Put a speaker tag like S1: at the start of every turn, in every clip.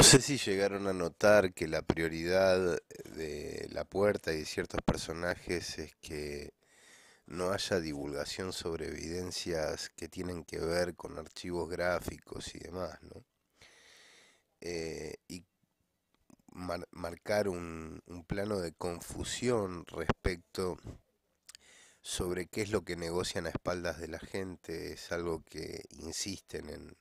S1: No sé si llegaron a notar que la prioridad de la puerta y de ciertos personajes es que no haya divulgación sobre evidencias que tienen que ver con archivos gráficos y demás, ¿no? Eh, y marcar un plano de confusión respecto sobre qué es lo que negocian a espaldas de la gente es algo que insisten en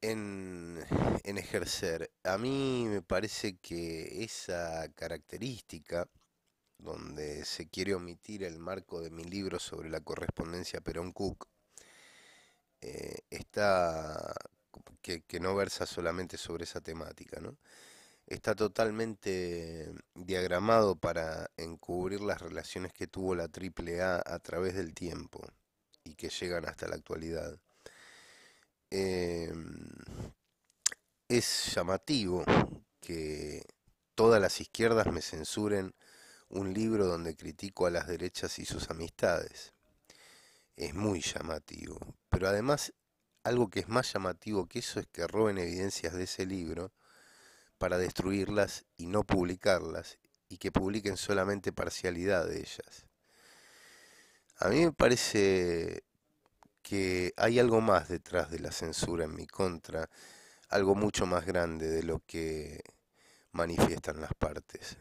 S1: en, ejercer. A mí me parece que esa característica, donde se quiere omitir el marco de mi libro sobre la correspondencia Perón-Cook, eh, está que, no versa solamente sobre esa temática, Está totalmente diagramado para encubrir las relaciones que tuvo la AAA a través del tiempo y que llegan hasta la actualidad. Em, es llamativo que todas las izquierdas me censuren un libro donde critico a las derechas y sus amistades. Es muy llamativo. Pero además, algo que es más llamativo que eso es que roben evidencias de ese libro para destruirlas y no publicarlas y que publiquen solamente parcialidad de ellas. A mí me parece que hay algo más detrás de la censura en mi contra algo mucho más grande de lo que manifiestan las partes.